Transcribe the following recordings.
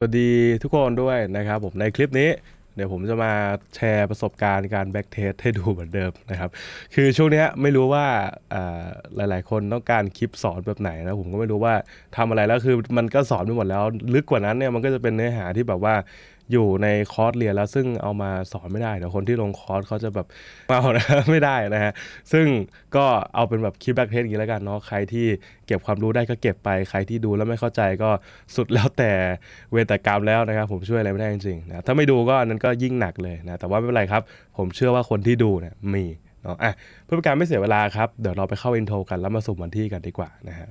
สวัสดีทุกคนด้วยนะครับผมในคลิปนี้เดี๋ยวผมจะมาแชร์ประสบการณ์การแบ็กเทสให้ดูเหมือนเดิมนะครับคือช่วงนี้ไม่รู้ว่าหลายๆ คนต้องการคลิปสอนแบบไหนนะผมก็ไม่รู้ว่าทำอะไรแล้วคือมันก็สอนไปหมดแล้ว ลึกกว่านั้นเนี่ยมันก็จะเป็นเนื้อหาที่แบบว่าอยู่ในคอร์สเรียนแล้วซึ่งเอามาสอนไม่ได้เดี๋ยวคนที่ลงคอร์สเขาจะแบบเอานะไม่ได้นะฮะซึ่งก็เอาเป็นแบบคลิปแบ็กเทสอย่างนี้แล้วกันเนาะใครที่เก็บความรู้ได้ก็เก็บไปใครที่ดูแล้วไม่เข้าใจก็สุดแล้วแต่เวทแต่กรรมแล้วนะครับผมช่วยอะไรไม่ได้จริงๆนะถ้าไม่ดูก็อันนั้นก็ยิ่งหนักเลยนะแต่ว่าไม่เป็นไรครับผมเชื่อว่าคนที่ดูเนี่ยมีเนาะอ่ะเพื่อเป็นการไม่เสียเวลาครับเดี๋ยวเราไปเข้าอินโทรกันแล้วมาสุ่มวันที่กันดีกว่านะฮะ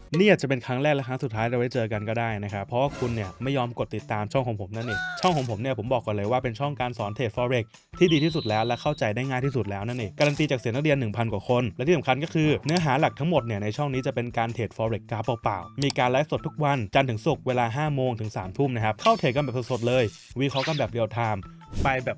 นี่อาจจะเป็นครั้งแรกและครั้งสุดท้ายเราไว้เจอกันก็ได้นะครับเพราะว่าคุณเนี่ยไม่ยอมกดติดตามช่องของผมนั่นเอง ช่องของผมเนี่ยผมบอกก่อนเลยว่าเป็นช่องการสอนเทรดฟอเร็กที่ดีที่สุดแล้วและเข้าใจได้ง่ายที่สุดแล้วนั่นเองการันตีจากเสียงนักเรียน 1,000กว่าคน และที่สำคัญก็คือเนื้อหาหลักทั้งหมดเนี่ยในช่องนี้จะเป็นการเทรดอเร็กกราฟเปล่าๆมีการไลฟ์สดทุกวันจันทร์ถึงศุกร์เวลา5โมงถึง3ทุ่มนะครับเข้าเทรดกันแบบสดๆเลย วิเคราะห์กันแบบเรียลไทม์ไปแบบ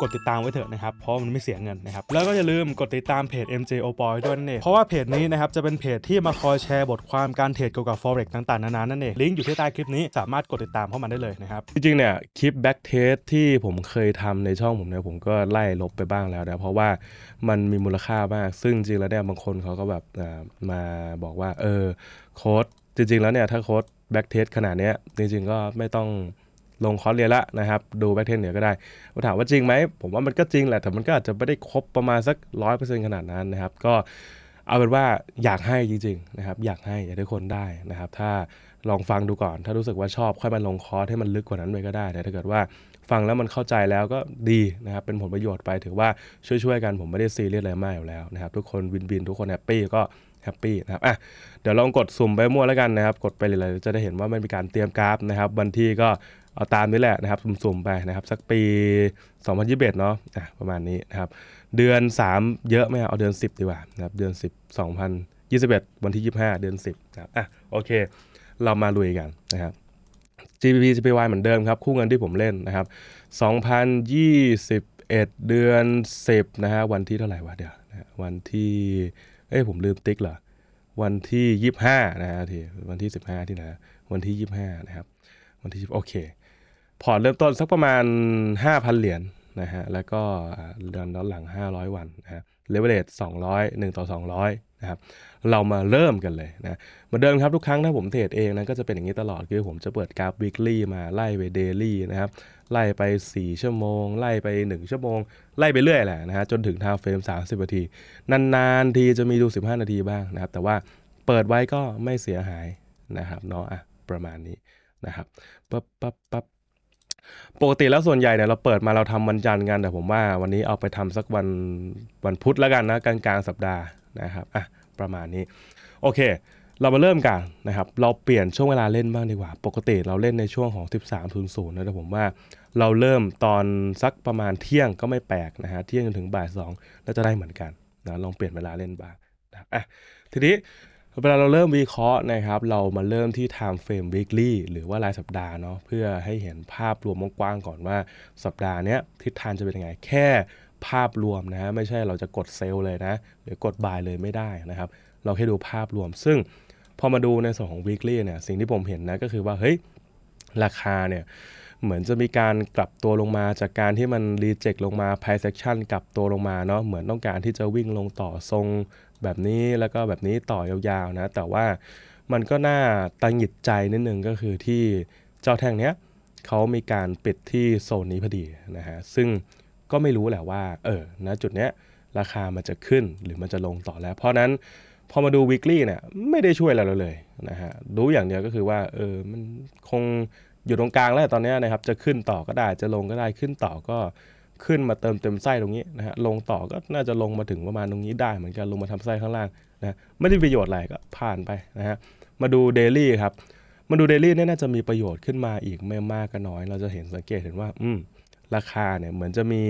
กดติดตามไว้เถอะนะครับ เพราะมันไม่เสียเงินนะครับ แล้วก็อย่าลืมกดติดตามเพจ MJ o p o y ด้วยนั่นเองเพราะว่าเพจนี้นะครับ จะเป็นเพจ ที่มาคอยแชร์บทความการเทรดเกี่ยวกับ forex ต่าง ๆ นานานั่นเอง ลิงก์อยู่ที่ใต้คลิปนี้ สามารถกดติดตามเข้ามาได้เลยนะครับ จริงๆ เนี่ย คลิป back test ที่ผมเคยทำในช่องผมเนี่ย ผมก็ไล่ลบไปบ้างแล้วนะ เพราะว่ามันมีมูลค่ามาก ซึ่งจริงแล้วเนี่ย บางคนเขาก็แบบมาบอกว่า เออ โค้ดจริง ๆ แล้วเนี่ย ถ้าโค้ดแบ็กเทสขนาดนี้จริง ๆ ก็ไม่ต้องลงคอร์สเรียนละนะครับดูแบ็กเทนเหนือก็ได้ถามว่าจริงไหมผมว่ามันก็จริงแหละแต่มันก็อาจจะไม่ได้ครบประมาณสักร้อยเปอร์เซ็นต์ขนาดนั้นนะครับ ก็เอาเป็นว่าอยากให้จริงๆนะครับอยากให้อยากให้คนได้นะครับถ้าลองฟังดูก่อน ถ้ารู้สึกว่าชอบค่อยมาลงคอร์สให้มันลึกกว่านั้นไปก็ได้แต่ถ้าเกิดว่าฟังแล้วมันเข้าใจแล้วก็ดีนะครับเป็นผลประโยชน์ไปถือว่าช่วยๆกันผมไม่ได้ซีเรียสอะไรมากอยู่แล้วนะครับ ทุกคนวินวินทุกคนแฮปปี้ก็แฮปปี้นะครับอ่ะเดี๋ยวลองกดสุ่มไปมั่วแล้วกันนะครับ กดไปเลยๆจะได้เห็นว่ามันมีการเตรียมกราฟนะครับวันที่ก็เอาตามนี้แหละนะครับสุ่มๆไปนะครับสักปี 2021 เนาะอ่ะประมาณนี้นะครับเดือน 3 เยอะไหมเอาเดือน10ดีกว่านะครับเดือน 10 2021 วันที่ 25 เดือน 10นะครับอ่ะโอเค เรามาลุยกันนะครับ GBP GPY เหมือนเดิมครับ คู่เงินที่ผมเล่นนะครับ 2021 เดือน 10นะฮะวันที่เท่าไหร่วะเดี๋ยววันที่ เอ้ยผมลืมติ๊กเหรอ วันที่ 25 นะฮะทีวันที่ 15 ที่ไหนวันที่ 25 นะครับวันที่โอเคพอร์ตเริ่มต้นสักประมาณ 5,000 เหรียญนะฮะแล้วก็เดือนหลัง 500 วันนะฮะเลเวลเลต200 1ต่อ 200 นะครับ เรามาเริ่มกันเลยนะเหมือนเดิมครับทุกครั้งถ้าผมเทรดเองนะก็จะเป็นอย่างนี้ตลอดคือผมจะเปิดกราฟว e กลี่มาไล่ไปเดลี่นะครับ ไล่ไป 4 ชั่วโมง ไล่ไป 1 ชั่วโมง ไล่ไปเรื่อยแหละนะฮะจนถึงทาวเฟรม30นาที นาน ๆ ทีจะมีดู 15 นาทีบ้างนะครับแต่ว่าเปิดไว้ก็ไม่เสียหายนะครับเนาะอ่ะประมาณนี้นะครับปั๊บปั๊บปั๊บปกติแล้วส่วนใหญ่เนี่ยเราเปิดมาเราทำวันจันทร์กันแต่ผมว่าวันนี้เอาไปทำสักวันวันพุธแล้วกันนะกลางกลางสัปดาห์นะครับอ่ะประมาณนี้โอเค เรามาเริ่มกันนะครับเราเปลี่ยนช่วงเวลาเล่นบ้างดีกว่า ปกติเราเล่นในช่วงของ 13.00นะแต่ผมว่า เราเริ่มตอนสักประมาณเที่ยงก็ไม่แปลกนะฮะเที่ยงจนถึงบ่ายสองเราจะได้เหมือนกันนะลองเปลี่ยนเวลาเล่นบ้างนะอ่ะทีนี้เวลาเราเริ่มวิเคราะห์นะครับ เรามาเริ่มที่ time frame weekly หรือว่า รายสัปดาห์เนาะเพื่อให้เห็นภาพรวมกว้างก่อนว่าสัปดาห์นี้ทิศทางจะเป็นยังไงแค่ภาพรวมนะไม่ใช่เราจะกดเซลเลยนะหรือกดบายเลยไม่ได้นะครับ เราแค่ดูภาพรวม ซึ่ง พอมาดูในส่วนของ weekly เนี่ยสิ่งที่ผมเห็นนะก็คือว่าเฮ้ยราคาเนี่ยเหมือนจะมีการกลับตัวลงมา จากการที่มันรีเจ็คลงมา price action กลับตัวลงมาเนาะเหมือนต้องการที่จะวิ่งลงต่อทรงแบบนี้แล้วก็แบบนี้ต่อยาวๆนะแต่ว่ามันก็น่าตังหิดใจนิดนึงก็คือที่เจ้าแท่งเนี้ยเขามีการปิดที่โซนนี้พอดีนะฮะซึ่งก็ไม่รู้แหละว่าเออณจุดเนี้ยราคามันจะขึ้นหรือมันจะลงต่อแล้วเพราะนั้นพอมาดู weekly เนี่ยไม่ได้ช่วยอะไรเราเลยนะฮะดูอย่างเดียวก็คือว่าเออมันคงอยู่ ตรงกลางแล้วตอนนี้นะครับจะขึ้นต่อก็ได้จะลงก็ได้ขึ้นต่อก็ขึ้นมาเติมเต็มไส้ตรงนี้นะฮะลงต่อก็น่าจะลงมาถึงประมาณตรงนี้ได้เหมือนกันลงมาทำไส้ข้างล่างนะไม่ได้ประโยชน์อะไรก็ผ่านไปนะฮะมาดูเดลี่ครับ มาดูเดลี่เนี่ยน่าจะมีประโยชน์ขึ้นมาอีก ไม่มากก็น้อย เราจะเห็นสังเกตเห็นว่า อืมราคาเนี่ยเหมือนจะมี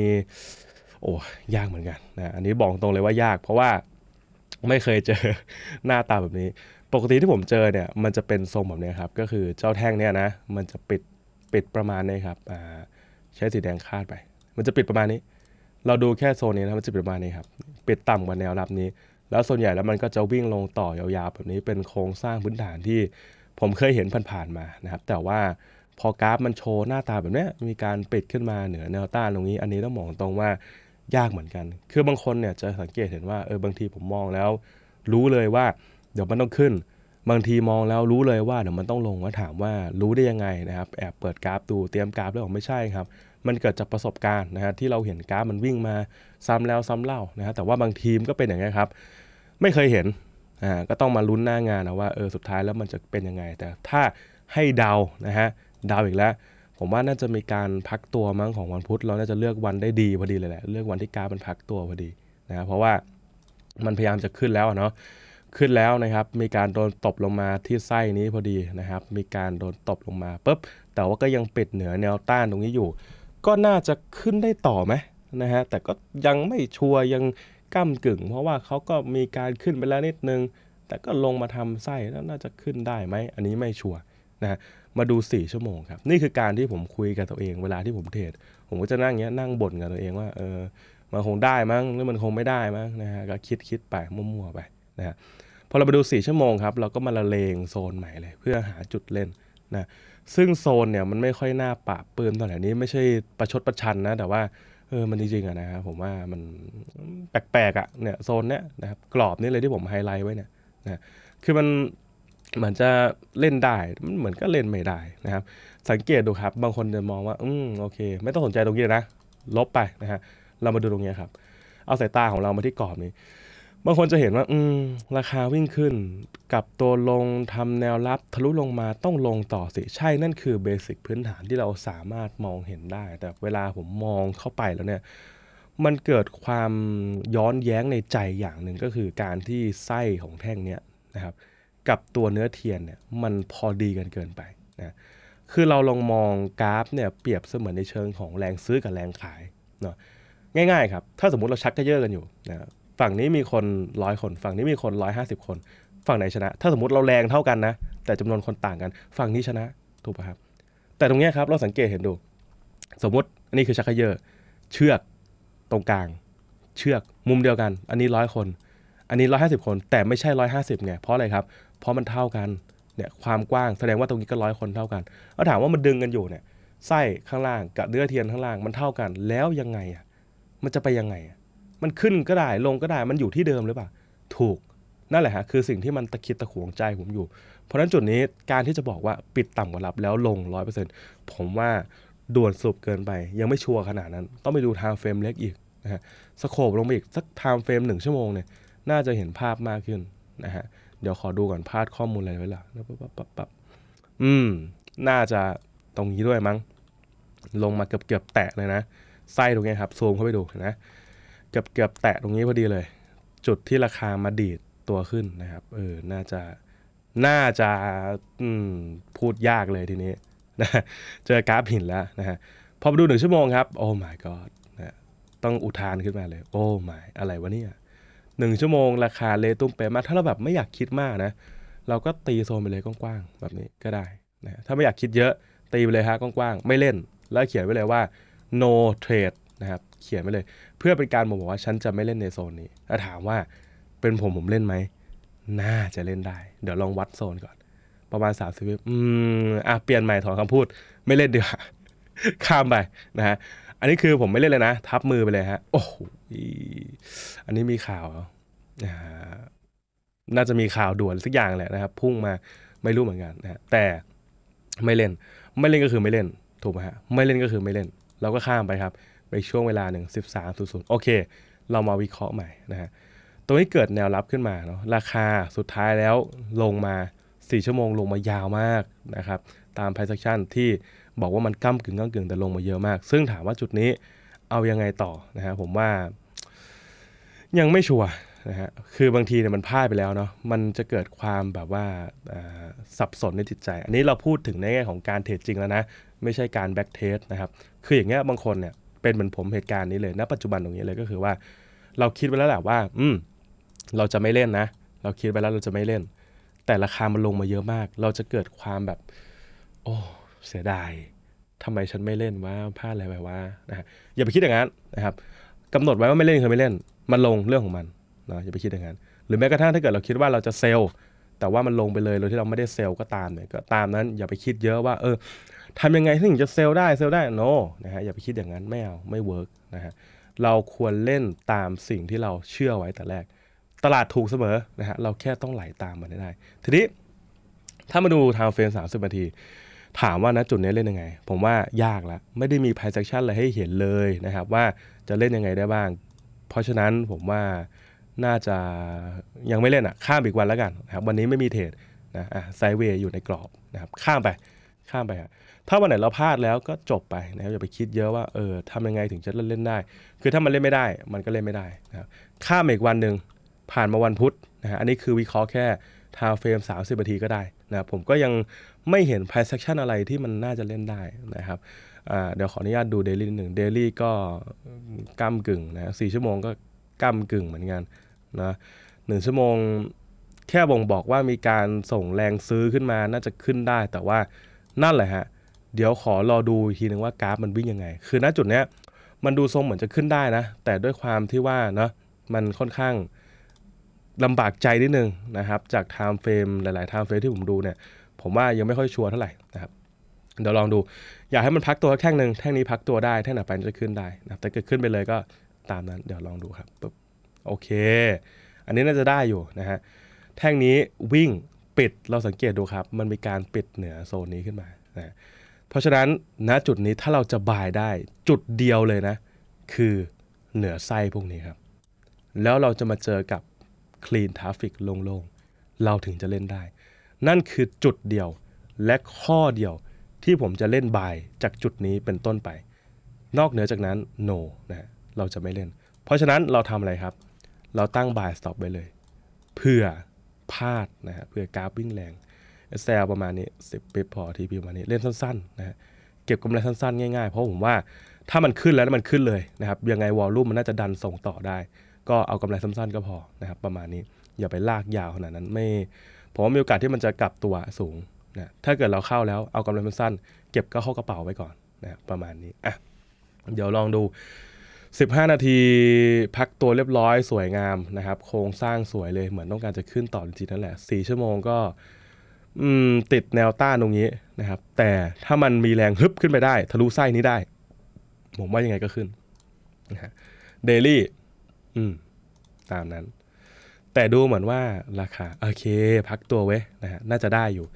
โอ้ยากเหมือนกันนะอันนี้บอกตรงเลยว่ายาก เพราะว่า ไม่เคยเจอหน้าตาแบบนี้ ปกติที่ผมเจอเนี่ย มันจะเป็นทรงแบบนี้ครับก็คือเจ้าแท่งเนี่ยนะมันจะปิดปิดประมาณนี้ครับใช้สีแดงคาดไปมันจะปิดประมาณนี้ เราดูแค่โซนนี้นะมันจะปิดประมาณนี้ครับ ปิดต่ำกว่าแนวรับนี้ แล้วส่วนใหญ่แล้วมันก็จะวิ่งลงต่อยาวๆแบบนี้ เป็นโครงสร้างพื้นฐานที่ผมเคยเห็นผ่านๆมานะครับ แต่ว่าพอกราฟมันโชว์หน้าตาแบบนี้มีการปิดขึ้นมาเหนือแนวต้านตรงนี้ อันนี้ต้องมองตรงว่ายากเหมือนกัน คือบางคนเนี่ยจะสังเกตเห็นว่า เออ บางทีผมมองแล้ว รู้เลยว่าเดี๋ยวมันต้องขึ้นบางทีมองแล้วรู้เลยว่าเดี๋ยวมันต้องลงก็ถามว่ารู้ได้ยังไงนะครับแอบเปิดกราฟดูเตรียมกราฟแล้วบอไม่ใช่ครับ มันเกิดจากประสบการณ์นะฮะที่เราเห็นกราฟมันวิ่งมาซ้ำแล้วซ้ำเล่านะฮะแต่ว่าบางทีมก็เป็นอย่างนี้ครับไม่เคยเห็นอ่าก็ต้องมาลุ้นหน้างานนะว่าเออสุดท้ายแล้วมันจะเป็นยังไงแต่ถ้าให้เดานะฮะเดาอีกแล้วผมว่าน่าจะมีการพักตัวมั้งของวันพุธ เราน่าจะเลือกวันได้ดีพอดีเลยแหละเลือกวันที่กราฟมันพักตัวพอดีนะเพราะว่ามันพยายามจะขึ้นแล้วเนาะขึ้นแล้วนะครับ มีการโดนตบลงมาที่ไส้นี้พอดีนะครับ มีการโดนตบลงมาปุ๊บ แต่ว่าก็ยังปิดเหนือแนวต้านตรงนี้อยู่ ก็น่าจะขึ้นได้ต่อไหมนะฮะ แต่ก็ยังไม่ชัวร์ยังก้ากึ่งเพราะว่าเขาก็มีการขึ้นไปแล้วนิดนึง แต่ก็ลงมาทำไส้แล้วน่าจะขึ้นได้ไหม อันนี้ไม่ชัวร์นะมาดู 4 ชั่วโมงครับ นี่คือการที่ผมคุยกับตัวเองเวลาที่ผมเทรดผมก็จะนั่งเงี้ยนั่งบ่นกับตัวเองว่าเออ มันคงได้มั้งหรือมันคงไม่ได้มั้งนะฮะ ก็คิดคิดไปมั่วๆไปนะฮะพอเราไปดู 4 ชั่วโมงครับ เราก็มาละเลงโซนใหม่เลย เพื่อหาจุดเล่นนะซึ่งโซนเนี่ย มันไม่ค่อยน่าปะปืนตอนไหนนี้ไม่ใช่ประชดประชันนะ แต่ว่าเออมันจริงๆอะนะครับผมว่ามันแปลกๆอะเนี่ยโซนเนี้ยนะครับกรอบนี้เลยที่ผมไฮไลท์ไว้เนี่ยนะคือมันเหมือนจะเล่นได้มันเหมือนก็เล่นไม่ได้นะครับสังเกตดูครับบางคนจะมองว่าอืมโอเค ไม่ต้องสนใจตรงนี้นะลบไปนะฮะเรามาดูตรงนี้ครับเอาสายตาของเรามาที่กรอบนี้บางคนจะเห็นว่าอืมราคาวิ่งขึ้นกับตัวลงทำแนวรับทะลุลงมาต้องลงต่อสิใช่นั่นคือเบสิกพื้นฐานที่เราสามารถมองเห็นได้ แต่เวลาผมมองเข้าไปแล้วเนี่ยมันเกิดความย้อนแย้งในใจอย่างหนึ่งก็คือการที่ไส้ของแท่งเนี้ยนะครับ กับตัวเนื้อเทียนเนี่ยมันพอดีกันเกินไปนะคือเราลองมองกราฟเนี่ยเปรียบเสมือนในเชิงของแรงซื้อกับแรงขายเนาะง่ายๆครับถ้าสมมติเราชักกระเยอะกันอยู่นะฝั่งนี้มีคนร้อยคน ฝั่งนี้มีคนร้อยห้าสิบคน ฝั่งไหนชนะ ถ้าสมมติเราแรงเท่ากันนะ แต่จำนวนคนต่างกันฝั่งนี้ชนะถูกป่ะครับแต่ตรงนี้ครับเราสังเกตเห็นดูสมมติอันนี้คือชักเยอเชือกตรงกลาง เชือกมุมเดียวกัน อันนี้ร้อยคนอันนี้ร้อยห้าสิบคนแต่ไม่ใช่ร้อยห้าสิบไงเพราะอะไรครับเพราะมันเท่ากันเนี่ยความกว้างแสดงว่าตรงนี้ก็ร้อยคนเท่ากันเราถามว่ามันดึงกันอยู่เนี่ยไส้ข้างล่างกับเนื้อเทียนข้างล่างมันเท่ากัน แล้วยังไงอ่ะมันจะไปยังไงอ่ะมันขึ้นก็ได้ ลงก็ได้ มันอยู่ที่เดิมหรือเปล่า ถูก นั่นแหละฮะ คือสิ่งที่มันตะคิดตะขวงใจผมอยู่ เพราะฉะนั้นจุดนี้การที่จะบอกว่าปิดต่ำกว่ารับแล้วลง 100%ผมว่าด่วนสุบเกินไป ยังไม่ชัวร์ขนาดนั้น ต้องไปดูไทม์เฟรมเล็กอีกนะฮะสโคบลงไปอีกสักไทม์เฟรมหนึ่งชั่วโมงเนี่ย น่าจะเห็นภาพมากขึ้นนะฮะ เดี๋ยวขอดูก่อนพลาดข้อมูลอะไรไว้ละปั๊บปั๊บปั๊บปั๊บอืม น่าจะตรงนี้ด้วยมั้ง ลงมาเกือบเกือบแตะเลยนะไส้ตรงนี้ครับซูมเข้าไปดูนะเกือบเกือบแตะตรงนี้พอดีเลย จุดที่ราคามาดีดตัวขึ้นนะครับเออน่าจะน่าจะพูดยากเลยทีนี้นะเจอกราฟหินแล้วนะฮะพอมาดูหนึ่งชั่วโมงครับ โอ้ my god นะต้องอุทานขึ้นมาเลย โอ้ my อะไรวะเนี่ยหนึ่งชั่วโมงราคาเลตุ้มเปมา ถ้าเราแบบไม่อยากคิดมากนะ เราก็ตีโซนไปเลยกว้างๆ แบบนี้ก็ได้นะถ้าไม่อยากคิดเยอะตีไปเลยฮะกว้างๆไม่เล่นแล้วเขียนไว้เลยว่า no trade นะครับเขียนไปเลย เพื่อเป็นการบอกว่าฉันจะไม่เล่นในโซนนี้ถ้าถามว่าเป็นผมผมเล่นไหม น่าจะเล่นได้ เดี๋ยวลองวัดโซนก่อน ประมาณสามสิบวิอืม อ่ะ เปลี่ยนใหม่ถอนคำพูด ไม่เล่นดีกว่าข้ามไปนะฮะ อันนี้คือผมไม่เล่นเลยนะ ทับมือไปเลยฮะ โอ้โหอันนี้มีข่าว น่าจะมีข่าวด่วนสักอย่างแหละนะครับ พุ่งมาไม่รู้เหมือนกันนะแต่ไม่เล่น ไม่เล่นก็คือไม่เล่น ถูกไหมฮะไม่เล่นก็คือไม่เล่น เราก็ข้ามไปครับในช่วงเวลาหนึ่งสิบสามศูนย์โอเค เรามาวิเคราะห์ใหม่นะฮะตรงนี้เกิดแนวรับขึ้นมาเนาะราคาสุดท้ายแล้วลงมา 4 ชั่วโมงลงมายาวมากนะครับตามไพ i c ซ a c t i o ที่บอกว่ามันก้ากึ่งก้ากึ่งแต่ลงมาเยอะมาก ซึ่งถามว่าจุดนี้เอายังไงต่อนะฮะผมว่ายังไม่ชัวร์นะฮะคือบางทีเนี่ยมันพลาดไปแล้วเนาะมันจะเกิดความแบบว่าสับสนในจิตใจ อันนี้เราพูดถึงในแง่ของการเทรดจริงแล้วนะไม่ใช่การแบ็กเทสนะครับคืออย่างเงี้ยบางคนเนี่ยเป็นเหมือนผมเหตุการณ์นี้เลย ณ ปัจจุบันตรงนี้เลยก็คือว่าเราคิดไว้แล้วแหละว่า อืม เราจะไม่เล่นนะ เราคิดไว้แล้วเราจะไม่เล่น แต่ราคามันลงมาเยอะมาก เราจะเกิดความแบบโอ้เสียดายทำไมฉันไม่เล่นว่าพลาดอะไรไปว่านะฮะอย่าไปคิดอย่างนั้นนะครับกำหนดไว้ว่าไม่เล่นคือไม่เล่น มันลงเรื่องของมันนะอย่าไปคิดอย่างนั้นหรือแม้กระทั่งถ้าเกิดเราคิดว่าเราจะเซลล์แต่ว่ามันลงไปเลยโดยที่เราไม่ได้เซลล์ก็ตามเนี่ย ก็ตามนั้นอย่าไปคิดเยอะว่า เออทำยังไงถึงจะเซลล์ได้เซลล์ได้น no นะฮะอย่าไปคิดอย่างนั้น ไม่เอา ไม่เวิร์กนะฮะเราควรเล่นตามสิ่งที่เราเชื่อไว้แต่แรก ตลาดถูกเสมอนะฮะเราแค่ต้องไหลาตามมันได้ทีนี้ ถ้ามาดูทางเฟรมสิบนาที ถามว่านะจุดนี้เล่นยังไง ผมว่ายากละ ไม่ได้มีไพ i c e action อะไรให้เห็นเลยนะครับว่าจะเล่นยังไงได้บ้าง เพราะฉะนั้นผมว่าน่าจะยังไม่เล่นอ่ะ ข้ามอีกวันแล้วกันนะครับวันนี้ไม่มีเทรดนะอ่ะไซเวย์อยู่ในกรอบนะครับข้ามไปข้ามไปฮะถ้าวันไหนเราพลาดแล้วก็จบไปนะครับอย่าไปคิดเยอะว่าเออทำยังไงถึงจะเล่นได้ คือถ้ามันเล่นไม่ได้ มันก็เล่นไม่ได้นะครับข้ามอีกวันหนึ่งผ่านมาวันพุธนะฮะอันนี้คือวิเคราะห์แค่ทาวเฟรม30นาทีก็ได้นะผมก็ยังไม่เห็นไพ i c เซคชันอะไรที่มันน่าจะเล่นได้นะครับเดี๋ยวขออนุญาตดูเดลี่หนึ่งเดลี่ก็ก้ากึ่งนะสี่ชั่วโมงก็ก้ากึ่งเหมือนกันนะหนึ่งชั่วโมงแค่บ่งบอกว่ามีการส่งแรงซื้อขึ้นมาน่าจะขึ้นได้แต่ว่านั่นแหละฮะเดี๋ยวขอรอดูทีนึงว่ากราฟมันวิ่งยังไง คือณจุดเนี้ยมันดูทรงเหมือนจะขึ้นได้นะแต่ด้วยความที่ว่าเนาะมันค่อนข้างลำบากใจนิดนึงนะครับจากไทม์เฟรมหลายๆไทม์เฟรมที่ผมดูเนี่ย ผมว่ายังไม่ค่อยชัวร์เท่าไหร่นะครับเดี๋ยวลองดู อยากให้มันพักตัวแท่งหนึ่งแท่งนี้พักตัวได้แท่งไหนไปจะขึ้นได้นะแต่เกิดขึ้นไปเลยก็ตามนั้นเดี๋ยวลองดูครับปุ๊บโอเค อันนี้น่าจะได้อยู่นะฮะ แท่งนี้วิ่งปิดเราสังเกตดูครับ มันมีการปิดเหนือโซนนี้ขึ้นมา นะ เพราะฉะนั้นณจุดนี้ถ้าเราจะบายได้จุดเดียวเลยนะ คือเหนือไส้พวกนี้ครับ แล้วเราจะมาเจอกับคลีนทราฟิกโล่งๆ เราถึงจะเล่นได้ นั่นคือจุดเดียวและข้อเดียวที่ผมจะเล่นบายจากจุดนี้เป็นต้นไป นอกเหนือจากนั้น no นะ เราจะไม่เล่น เพราะฉะนั้นเราทำอะไรครับเราตั้งบายสต็อปไว้เลย เพื่อพลาดนะฮะเพื่อกราฟวิ่งแรงเซลประมาณนี้สบเปร์พอทีพีประมาณนี้ เล่นสั้นๆนะฮะเก็บกำไรสั้นๆง่ายๆ เพราะผมว่าถ้ามันขึ้นแล้วมันขึ้นเลยนะครับยังไงวอลลุ่มมันน่าจะดันส่งต่อได้ ก็เอากำไรสั้นๆก็พอนะครับประมาณนี้อย่าไปลากยาวขนาดนั้นไม่ผมว่ามีโอกาสที่มันจะกลับตัวสูงนะถ้าเกิดเราเข้าแล้วเอากำไรสั้นๆเก็บก็เข้ากระเป๋าไว้ก่อนนะประมาณนี้อ่ะเดี๋ยวลองดู15 นาที พักตัวเรียบร้อยสวยงามนะครับ โครงสร้างสวยเลย เหมือนต้องการจะขึ้นต่อจริงๆ นั่นแหละ 4 ชั่วโมงก็ติดแนวต้านตรงนี้นะครับแต่ถ้ามันมีแรงฮึบขึ้นไปได้ ทะลุไส้นี้ได้ ผมว่ายังไงก็ขึ้นนะฮะเดลี่ตามนั้น แต่ดูเหมือนว่าราคา โอเค พักตัวไว้นะฮะน่าจะได้อยู่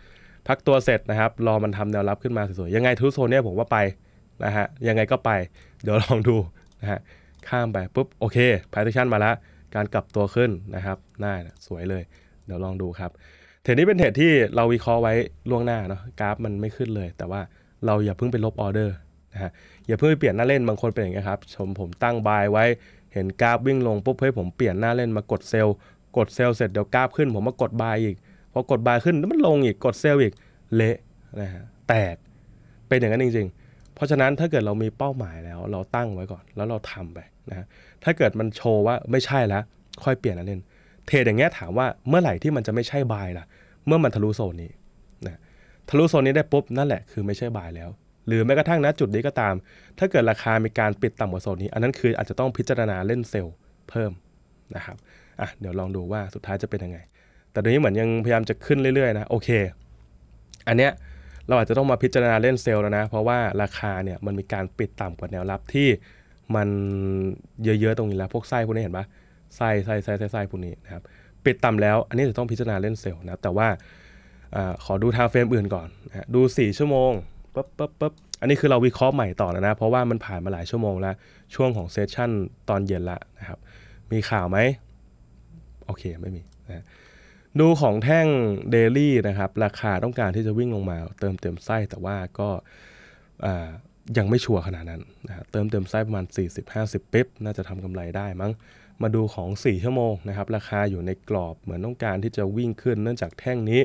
พักตัวเสร็จนะครับรอมันทำแนวรับขึ้นมาสวยๆยังไงทุกโซนเนี่ยผมว่าไปนะฮะยังไงก็ไป เดี๋ยวลองดูะฮะข้ามไปปุ๊บโอเคพาร์ติชันมาแล้วการกลับตัวขึ้นนะครับหน้าสวยเลย เดี๋ยวลองดูครับ เทรดนี้เป็นเทรดที่เราวิเคราะห์ไว้ล่วงหน้าเนาะกราฟมันไม่ขึ้นเลย แต่ว่าเราอย่าเพิ่งไปลบออเดอร์นะฮะอย่าเพิ่งไปเปลี่ยนหน้าเล่นบางคนเป็นอย่างนี้ครับชมผมตั้งบายไว้เห็นกราฟวิ่งลง ปุ๊บเฮ้ยผมเปลี่ยนหน้าเล่นมากดเซลล์กดเซลล์เสร็จ เดี๋ยวกราฟขึ้นผมมากดบายอีกพอกดบายขึ้นแล้วมันลงอีกกดเซลล์อีกเละนะฮะแตกเป็นอย่างนั้นจริง ๆเพราะฉะนั้นถ้าเกิดเรามีเป้าหมายแล้วเราตั้งไว้ก่อนแล้วเราทำไปนะถ้าเกิดมันโชว์ว่าไม่ใช่แล้วค่อยเปลี่ยนอัเล่นเทรดอย่างเงี้ยถามว่าเมื่อไหร่ที่มันจะไม่ใช่บายล่ะเมื่อมันทะลุโซนนี้นะทะลุโซนนี้ได้ปุ๊บนั่นแหละคือไม่ใช่บายแล้ว หรือแม้กระทั่งณจุดนี้ก็ตาม ถ้าเกิดราคามีการปิดต่ำกว่าโซนนี้ อันนั้นคืออาจจะต้องพิจารณาเล่นเซลล์เพิ่มนะครับอ่ะเดี๋ยวลองดูว่าสุดท้ายจะเป็นยังไง แต่ตอนนี้เหมือนยังพยายามจะขึ้นเรื่อยๆนะโอเคอันเนี้ยเราอาจจะต้องมาพิจารณาเล่นเซลล์แล้วนะเพราะว่าราคาเนี่ยมันมีการปิดต่ำกว่าแนวรับที่มันเยอะๆตรงนี้แล้ว พวกไส้พวกนี้เห็นปะไส้ไส้ไส้ไส้ไส้พวกนี้นะครับปิดต่ำแล้ว อันนี้จะต้องพิจารณาเล่นเซลล์นะครับแต่ว่าอขอดูทาเฟรมอื่นก่อนนะดู 4 ชั่วโมงปั๊บปั๊บปั๊บอันนี้คือเราวิเคราะห์ใหม่ต่อแล้วนะ เพราะว่ามันผ่านมาหลายชั่วโมงแล้ว ช่วงของเซสชั่นตอนเย็นละนะครับมีข่าวไหมโอเคไม่มีนะดูของแท่งเดลี่นะครับราคาต้องการที่จะวิ่งลงมาเติมเต็มไส้แต่ว่าก็ยังไม่ชัวร์ขนาดนั้นนะเติมเต็มไส้ประมาณ 40-50ปิ๊บน่าจะทำกำไรได้มั้งมาดูของ4ชั่วโมงนะครับราคาอยู่ในกรอบเหมือนต้องการที่จะวิ่งขึ้น เนื่องจากแท่งนี้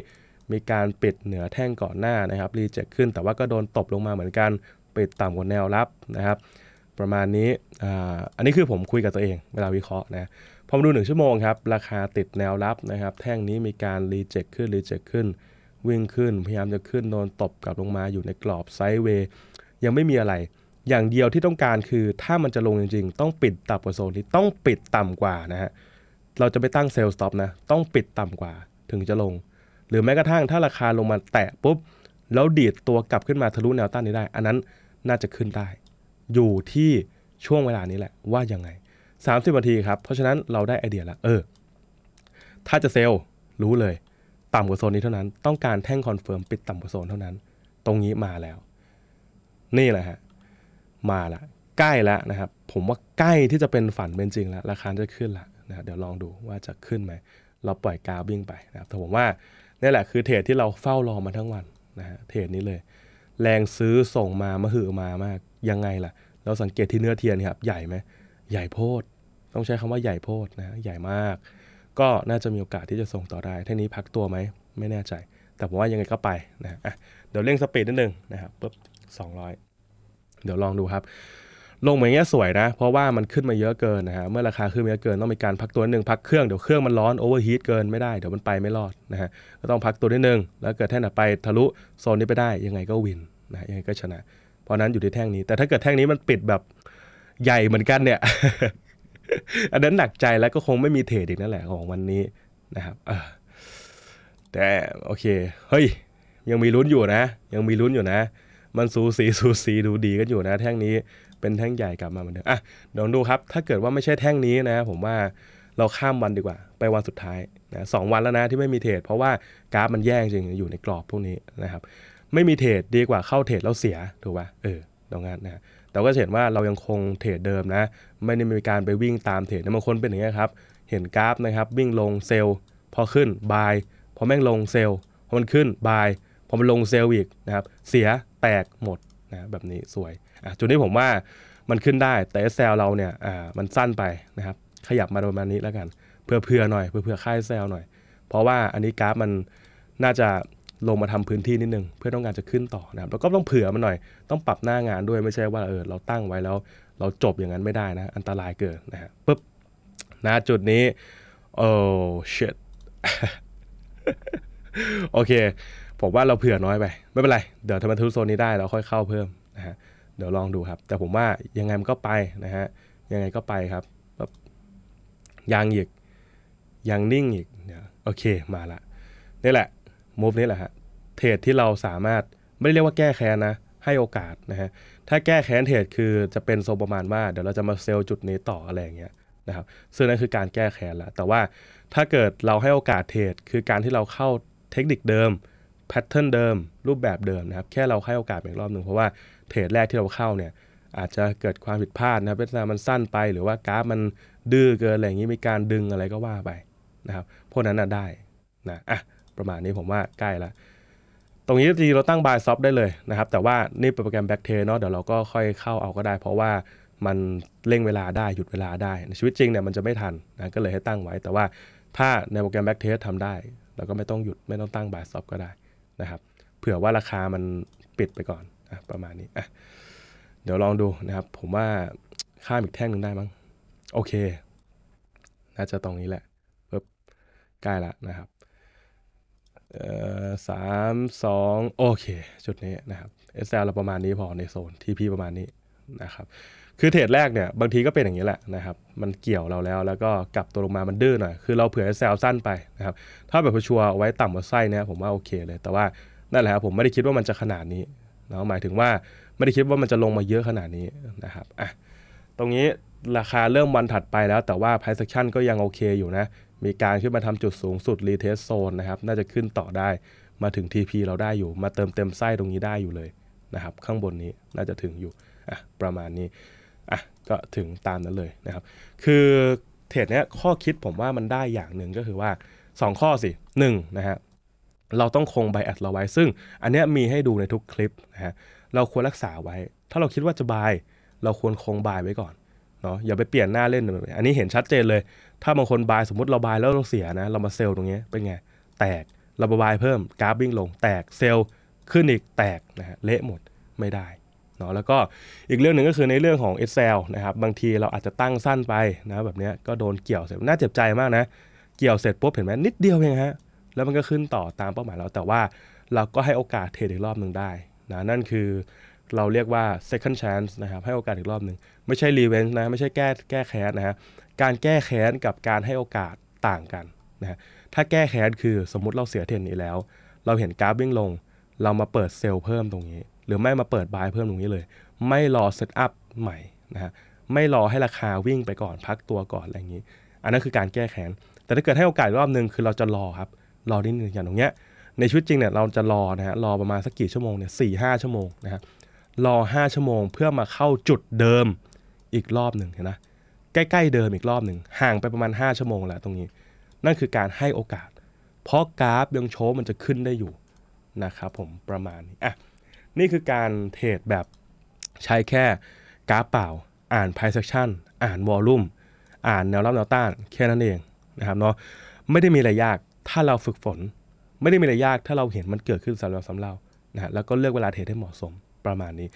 มีการปิดเหนือแท่งก่อนหน้านะครับ รีเจ็คขึ้น แต่ว่าก็โดนตบลงมาเหมือนกันปิดต่ำกว่าแนวรับนะครับ ประมาณนี้ออันนี้คือผมคุยกับตัวเองเวลาวิเคราะห์นะพอมาดู 1 ชั่วโมงครับ ราคาติดแนวรับนะครับ แท่งนี้มีการรีเจ็คขึ้นรีเจ็คขึ้น วิ่งขึ้น พยายามจะขึ้นโดนตบกลับลงมาอยู่ในกรอบไซด์เวย์ยังไม่มีอะไร อย่างเดียวที่ต้องการคือถ้ามันจะลงจริง ๆ ต้องปิดต่ำกว่าโซนนี้ต้องปิดต่ำกว่านะฮะเราจะไปตั้งเซลล์สต็อปนะ ต้องปิดต่ำกว่าถึงจะลง หรือแม้กระทั่งถ้าราคาลงมาแตะปุ๊บแล้วดีดตัวกลับขึ้นมาทะลุแนวต้านนี้ได้ อันนั้นน่าจะขึ้นได้อยู่ที่ช่วงเวลานี้แหละว่ายังไง30นาทีครับ เพราะฉะนั้นเราได้ไอเดียแล้ว เออ ถ้าจะเซลล์รู้เลย ต่ำกว่าโซนนี้เท่านั้น ต้องการแท่งคอนเฟิร์มปิดต่ำกว่าโซนเท่านั้น ตรงนี้มาแล้ว นี่แหละฮะ มาละ ใกล้แล้วนะครับ ผมว่าใกล้ที่จะเป็นฝันเป็นจริงแล้วราคาจะขึ้นละนะ เดี๋ยวลองดูว่าจะขึ้นไหม เราปล่อยกาววิ่งไปนะครับแต่ผมว่านี่แหละคือเทรดที่เราเฝ้ารอมาทั้งวันนะฮะ เทรดนี้เลย แรงซื้อส่งมา มาหือมามาก ยังไงล่ะ เราสังเกตที่เนื้อเทียนครับ ใหญ่ไหมใหญ่โพด ต้องใช้คำว่าใหญ่โพดนะ ใหญ่มาก ก็น่าจะมีโอกาสที่จะส่งต่อได้ท่านี้พักตัวไหม ไม่แน่ใจ แต่ผมว่ายังไงก็ไปนะะเดี๋ยวเร่งสปีดนิดนึงนะครับปุ๊บสองเดี๋ยวลองดูครับ ลงเหมือนเงี้ยสวยนะ เพราะว่ามันขึ้นมาเยอะเกินนะฮะ เมื่อราคาขึ้นมาเยอะเกิน ต้องมีการพักตัวนิดนึง พักเครื่องเดี๋ยวเครื่องมันร้อนโอเวอร์ฮีทเกินไม่ได้เดี๋ยวมันไปไม่รอดนะฮะ ก็ต้องพักตัวนิดนึงแล้วเกิดแท่งไปทะลุโซนนี้ไปได้ ยังไงก็วินนะยังไงก็ชนะ เพราะนั้นอยู่ที่แท่งนี้แต่ถ้าเกิดแท่งนี้มันปิดแบบใหญ่เหมือนกันเนี่ยอันนั้นหนักใจแล้วก็คงไม่มีเทรดอีกนั่นแหละของวันนี้นะครับแต่โอเคเฮ้ยยังมีลุ้นอยู่นะ ยังมีลุ้นอยู่นะ มันสูสีสูสีดูดีกันอยู่นะแท่งนี้เป็นแท่งใหญ่กลับมาเหมือนเดิมอ่ะลองดูครับ ถ้าเกิดว่าไม่ใช่แท่งนี้นะ ผมว่าเราข้ามวันดีกว่า ไปวันสุดท้ายนะสวันแล้วนะที่ไม่มีเทรดเพราะว่ากราฟมันแย่จริงอยู่ในกรอบพวกนี้นะครับ ไม่มีเทรดดีกว่าเข้าเทรดแล้วเสียถูกป่ะเออลองนันนะเราก็เห็นว่าเรายังคงเทรดเดิมนะ ไม่ได้มีการไปวิ่งตามเทรดนบางคนเป็นอย่างนี้ครับเห็นกราฟนะครับ วิ่งลงเซลล์พอขึ้นบายพอแม่งลงเซลล์พอมันขึ้นบายพอมันลงเซลล์อีกนะครับเสียแตกหมดนะแบบนี้สวยจุดนี้ผมว่ามันขึ้นได้ แต่เซลเราเนี่ยอ่ามันสั้นไปนะครับขยับมาประมาณนี้แล้วกันเพื่อเพื่อหน่อยเพื่อเพื่อค่ายเซลหน่อย เพราะว่าอันนี้กราฟมันน่าจะลงมาทำพื้นที่นิดนึงเพื่อต้องการจะขึ้นต่อนะครับแล้วก็ต้องเผื่อมันหน่อย ต้องปรับหน้างานด้วยไม่ใช่ว่าเออ เราตั้งไว้แล้วเราจบอย่างนั้นไม่ได้นะ อันตรายเกิดนะฮะปุ๊บนะจุดนี้โอ้ shit โอเคผมว่าเราเผื่อน้อยไป ไม่เป็นไร เดี๋ยวทำมาทุโซนนี้ได้เราค่อยเข้าเพิ่มนะฮะเดี๋ยวลองดูครับ แต่ผมว่ายังไงมันก็ไปนะฮะยังไงก็ไปครับปุ๊บยางอีกยางนิ่งอีกเนี่ยโอเคมาละนี่แหละมูฟนี้แหละฮะเทรดที่เราสามารถไม่เรียกว่าแก้แค้นนะ ให้โอกาสนะฮะ ถ้าแก้แค้นเทรดคือจะเป็นโซประมาณว่าเดี๋ยวเราจะมาเซลล์จุดนี้ต่ออะไรอย่างเงี้ยนะครับซึ่งนั่นคือการแก้แค้นละแต่ว่าถ้าเกิดเราให้โอกาสเทรดคือการที่เราเข้าเทคนิคเดิมแพทเทิร์นเดิมรูปแบบเดิมนะครับ แค่เราให้โอกาสอีกรอบหนึ่งเพราะว่าเทรดแรกที่เราเข้าเนี่ยอาจจะเกิดความผิดพลาดนะเวลนมันสั้นไปหรือว่ากราฟมันดื้อเกินอะไรอย่างนี้มีการดึงอะไรก็ว่าไปนะครับพวกนั้นน่ะได้นะ อ่ะประมาณนี้ผมว่าใกล้ละ ตรงนี้ทีเราตั้งบายซอฟได้เลยนะครับ แต่ว่านี่เป็นโปรแกรมแบ็กเทเนาะเดี๋ยวเราก็ค่อยเข้าเอาก็ได้ เพราะว่ามันเร่งเวลาได้หยุดเวลาได้ชีวิตจริงเนี่ยมันจะไม่ทันนะก็เลยให้ตั้งไว้ แต่ว่าถ้าในโปรแกรมแบ็กเทสทำได้เราก็ไม่ต้องหยุดไม่ต้องตั้งบายซอฟก็ได้นะครับ เผื่อว่าราคามันปิดไปก่อนอประมาณนี้เดี๋ยวลองดูนะครับ ผมว่าข้ามอีกแท่งหนึ่งได้มั้งโอเคน่าจะตรงนี้แหละปึ๊บใกล้ละนะครับสามสองโอเคจุดนี้นะครับ SL เราประมาณนี้พอในโซนที่ี่ประมาณนี้นะครับ คือเทรดแรกเนี่ย บางทีก็เป็นอย่างนี้แหละนะครับ มันเกี่ยวเราแล้วแล้วก็กลับตัวลงมามันดื้อหน่อย คือเราเผื่อแซลสั้นไปนะครับถ้าแบบชัวร์ไว้ต่ำกว่าไส้นี่ผมว่าโอเคเลย แต่ว่า นั่นแหละครับผมไม่ได้คิดว่ามันจะขนาดนี้นะหมายถึงว่าไม่ได้คิดว่ามันจะลงมาเยอะขนาดนี้นะครับอ่ะตรงนี้ราคาเริ่มวันถัดไปแล้ว แต่ว่า price action ก็ยังโอเค อยู่นะมีการขึ้นมาทำจุดสูงสุดรีเทสโซนนะครับน่าจะขึ้นต่อได้มาถึง TP เราได้อยู่ มาเติมเต็มไส้ตรงนี้ได้อยู่เลยนะครับข้างบนนี้น่าจะถึงอยู่อ่ะประมาณนี้อ่ะก็ถึงตามนั้นเลยนะครับคือเทรดเนี้ยข้อคิดผมว่ามันได้อย่างหนึ่งก็คือว่า 2 ข้อสิ1นะฮะเราต้องคงไบแอดเราไว้ ซึ่งอันเนี้ยมีให้ดูในทุกคลิปนะฮะเราควรรักษาไว้ ถ้าเราคิดว่าจะบายเราควรคงบายไว้ก่อนเนาะอย่าไปเปลี่ยนหน้าเล่น อันนี้เห็นชัดเจนเลย ถ้าบางคนบายสมมติเราบายแล้วเราเสียนะเรามาเซลล์ตรงนี้เป็นไง แตก เราบายเพิ่มกราฟวิ่งลงแตกเซลล์ขึ้นอีก แตกนะฮะเละหมดไม่ได้เนาะแล้วก็อีกเรื่องหนึ่งก็คือในเรื่องของ Excel นะครับบางทีเราอาจจะตั้งสั้นไปนะแบบนี้ก็โดนเกี่ยวเสร็จ น่าเจ็บใจมากนะ เกี่ยวเสร็จปุ๊บเห็นไหมนิดเดียวเองฮะแล้วมันก็ขึ้นต่อตามเป้าหมายเราแต่ว่าเราก็ให้โอกาสเทรดอีกรอบหนึ่งได้นะนั่นคือเราเรียกว่า second chance นะครับ ให้โอกาสอีกรอบหนึ่งไม่ใช่ revenge นะ ไม่ใช่แก้แก้แค้นนะฮะ การแก้แค้นกับการให้โอกาสต่างกันนะถ้าแก้แค้นคือสมมติเราเสียเทนนี้แล้ว เราเห็นกราฟวิ่งลง เรามาเปิดเซลล์เพิ่มตรงนี้ หรือไม่มาเปิดบายเพิ่มตรงนี้เลย ไม่รอเซตอัพใหม่นะฮะไม่รอให้ราคาวิ่งไปก่อนพักตัวก่อนอะไรอย่างนี้ อันนั้นคือการแก้แค้นแต่ถ้าเกิดให้โอกาสรอบนึงคือเราจะรอครับ รอนิดนึงอย่างตรงเนี้ย ในชีวิตจริงเนี่ยเราจะรอนะฮะ รอประมาณสักกี่ชั่วโมงเนี่ยสี่ห้าชั่วโมงนะฮะรอ 5ชั่วโมงเพื่อมาเข้าจุดเดิมอีกรอบหนึ่งเห็นไหมใกล้ ๆเดิมอีกรอบหนึ่ง ห่างไปประมาณ 5 ชั่วโมงแล้วตรงนี้ นั่นคือการให้โอกาส เพราะกราฟยังโชว์มันจะขึ้นได้อยู่นะครับผมประมาณนี้อ่ะนี่คือการเทรดแบบใช้แค่กราฟเปล่าอ่านไพ่เซ็กชันอ่านวอลลุ่มอ่านแนวรับแนวต้าน แค่นั้นเองนะครับเนาะไม่ได้มีอะไรยากถ้าเราฝึกฝน ไม่ได้มีอะไรยากถ้าเราเห็นมันเกิดขึ้นสำหรับสำเรานะฮะแล้วก็เลือกเวลาเทรดให้เหมาะสมประมาณนี้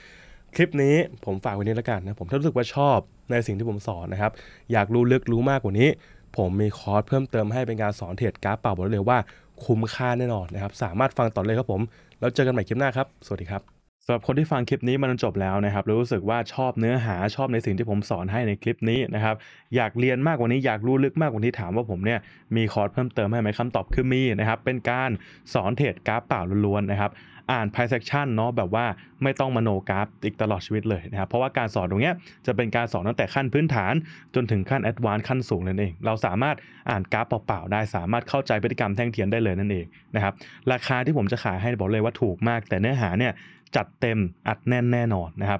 คลิปนี้ผมฝากไว้นี้แล้วกันนะผมถ้ารู้สึกว่าชอบในสิ่งที่ผมสอนนะครับ อยากรู้ลึกรู้มากกว่านี้ ผมมีคอร์สเพิ่มเติมให้เป็นการสอนเทรดกราฟเป่าบอกเลยว่าคุ้มค่าแน่นอนนะครับสามารถฟังต่อเลยครับผมแล้วเจอกันใหม่คลิปหน้าครับสวัสดีครับสำหรับคนที่ฟังคลิปนี้มันจบแล้วนะครับรู้สึกว่าชอบเนื้อหาชอบในสิ่งที่ผมสอนให้ในคลิปนี้นะครับ อยากเรียนมากกว่านี้ อยากรู้ลึกมากกว่านี้ถามว่าผมเนี่ยมีคอร์สเพิ่มเติมให้ไหมคำตอบคือมีนะครับ เป็นการสอนเทรดกราฟเปล่าล้วนๆนะครับอ่าน p พ i เ e ก c t i o n เนาะแบบว่าไม่ต้องมโนกราฟอีกตลอดชีวิตเลยนะครับ เพราะว่าการสอนตรงเนี้ยจะเป็นการสอนตั้งแต่ขั้นพื้นฐานจนถึงขั้นแอดวานซ์ขั้นสูงเลยเอง เราสามารถอ่านกราฟเปล่า ๆ ได้สามารถเข้าใจพฤติกรรมแท่งเทียนได้เลยนั่นเอง นะครับ ราคาที่ผมจะขายให้บอกเลยว่าถูกมาก แต่เนื้อหาเนี่ย จัดเต็มอัดแน่นแน่นอนนะครับ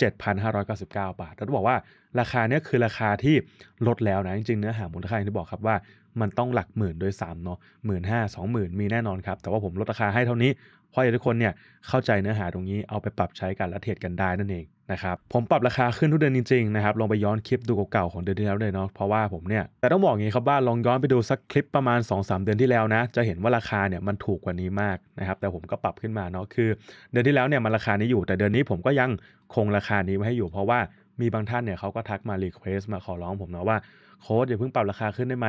7,599 บาทเราต้องบอกว่าราคาเนี้ยคือราคาที่ลดแล้วนะ จริงๆเนื้อหามูลค่าอย่างที่บอกครับว่ามันต้องหลักหมื่นโดย3เนาะหมื่นห้าสองหมื่นมีแน่นอนครับ แต่ว่าผมลดราคาให้เท่านี้เพราะทุกคนเนี่ยเข้าใจเนื้อหาตรงนี้เอาไปปรับใช้กันและเทรดกันได้นั่นเองนะครับ ผมปรับราคาขึ้นทุกเดือนจริงๆนะครับลองไปย้อนคลิปดูเก่าๆของเดือนที่แล้วเลยเนาะเพราะว่าผมเนี่ยแต่ต้องบอกงี้ครับว่าลองย้อนไปดูสักคลิปประมาณ 2-3 เดือนที่แล้วนะ จะเห็นว่าราคาเนี่ยมันถูกกว่านี้มากนะครับ แต่ผมก็ปรับขึ้นมาเนาะคือเดือนที่แล้วเนี่ยมันราคานี้อยู่แต่เดือนนี้ผมก็ยังคงราคานี้ไว้ให้อยู่ เพราะว่ามีบางท่านเนี่ยเขาก็ทักมารีเควสมาขอร้อง ผมนะว่าโค้ดอย่าเพิ่งปรับราคาขึ้นได้ไหม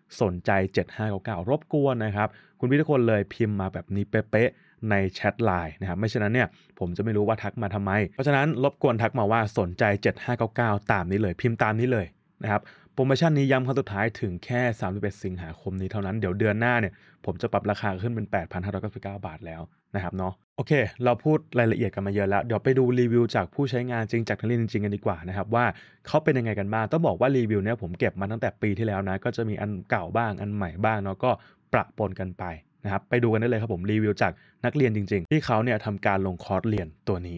สนใจ 7599 รบกวนนะครับ คุณพี่ทุกคนเลยพิมพ์มาแบบนี้เป๊ะในแชทไลน์นะครับไม่เช่นนั้นเนี่ยผมจะไม่รู้ว่าทักมาทำไม เพราะฉะนั้น รบกวนทักมาว่าสนใจ7599 ตามนี้เลยพิมพ์ตามนี้เลย นะครับโปรโมชั่นนี้ย้ำครั้งสุดท้ายถึงแค่ 31 สิงหาคมนี้เท่านั้นเดี๋ยวเดือนหน้าเนี่ยผมจะปรับราคาขึ้นเป็น 8,599บาทแล้วนะครับเนาะโอเค เราพูดรายละเอียดกันมาเยอะแล้วเดี๋ยวไปดูรีวิวจากผู้ใช้งานจริงจากนักเรียนจริงกันดีกว่านะครับว่าเขาเป็นยังไงกันบ้างต้องบอกว่ารีวิวเนี่ยผมเก็บมาตั้งแต่ปีที่แล้วนะก็จะมีอันเก่าบ้างอันใหม่บ้างเนาะก็ประปนกันไปนะครับไปดูกันได้เลยครับผมรีวิวจากนักเรียนจริง ๆ ที่เขาเนี่ยทำการลงคอร์สเรียนตัวนี้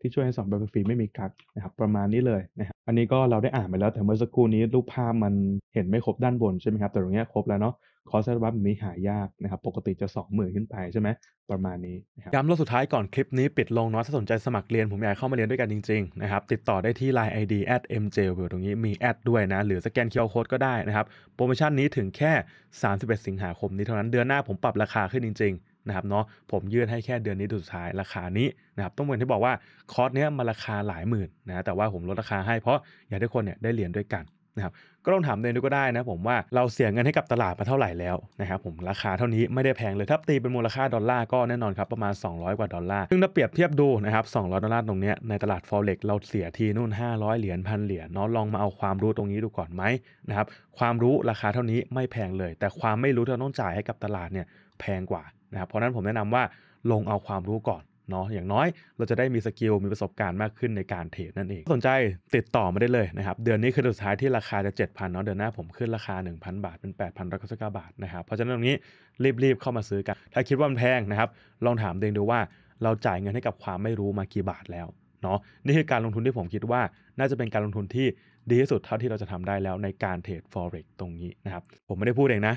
ที่ช่วยให้สอนแบบฟรีไม่มีกักนะครับประมาณนี้เลยนะครับอันนี้ก็เราได้อ่านไปแล้วแต่เมื่อสักครู่นี้รูปภาพมันเห็นไม่ครบด้านบนใช่ไหมครับแต่ตรงนี้ครบแล้วเนาะคอร์สร์บัฟมีหายากนะครับปกติจะ2 0,000ขึ้นไปใช่ไหมประมาณนี้ย้ำรอบสุดท้ายก่อนคลิปนี้ปิดลงเนาะถ้าสนใจสมัครเรียน ผมอยากเข้ามาเรียนด้วยกันจริง ๆ นะครับติดต่อได้ที่ Line ID เอ mjw ตรงนี้มีแอดด้วยนะหรือสแกนเค QR โค้ดก็ได้นะครับโปรโมชั่นนี้ถึงแค่31สิงหาคมนี้เท่านั้นเดือนหน้าผมปรับราคาขึ้นจริง ๆนะครับเนาะผมยื่นให้แค่เดือนนี้สุดท้ายราคานี้นะครับต้องเหมือนที่บอกว่าคอร์สเนี้ยมันราคาหลายหมื่นนะแต่ว่าผมลดราคาให้เพราะอยากให้คนเนี่ยได้เรียนด้วยกันนะครับก็ลองถามเองดูก็ได้นะผมว่าเราเสียเงินให้กับตลาดมาเท่าไหร่แล้วนะครับผมราคาเท่านี้ไม่ได้แพงเลยถ้าตีเป็นมูลค่าดอลลาร์ก็แน่นอนครับประมาณ200กว่าดอลลาร์ซึ่งถ้าเปรียบเทียบดูนะครับ200ดอลลาร์ตรงนี้ในตลาดฟอเร็กเราเสียทีนู่น500เหรียญพันเหรียญเนาะลองมาเอาความรู้ตรงนี้ดูก่อนไหมนะครับความรู้ราคาเท่านี้ไม่แพงเลย แต่ความไม่รู้ที่เราต้องจ่ายให้กับตลาดเนี่ยแพงกว่าะครับเพราะนั้นผมแนะนำว่าลงเอาความรู้ก่อนเนาะอย่างน้อยเราจะได้มีสกิล มีประสบการณ์มากขึ้นในการเทรดนั่นเอง สนใจติดต่อมาได้เลยนะครับ เดือนนี้คือเดือนสุดท้ายที่ราคาจะ 7,000 เนาะเดือนหน้าผมขึ้นราคา 1,000 บาทเป็น8กษาบาทนะครับ เพราะฉะนั้นตรงนี้รีบ ๆ เข้ามาซื้อกัน ถ้าคิดว่ามันแพงนะครับ ลองถามเดงดูว่าเราจ่ายเงินให้กับความไม่รู้มากี่บาทแล้วเนาะนี่คือการลงทุนที่ผมคิดว่าน่าจะเป็นการลงทุนที่ดีที่สุดเท่าที่เราจะทำได้แล้วในการเทรด forex ตรงนี้นะครับผมไม่ได้พูดเองนะ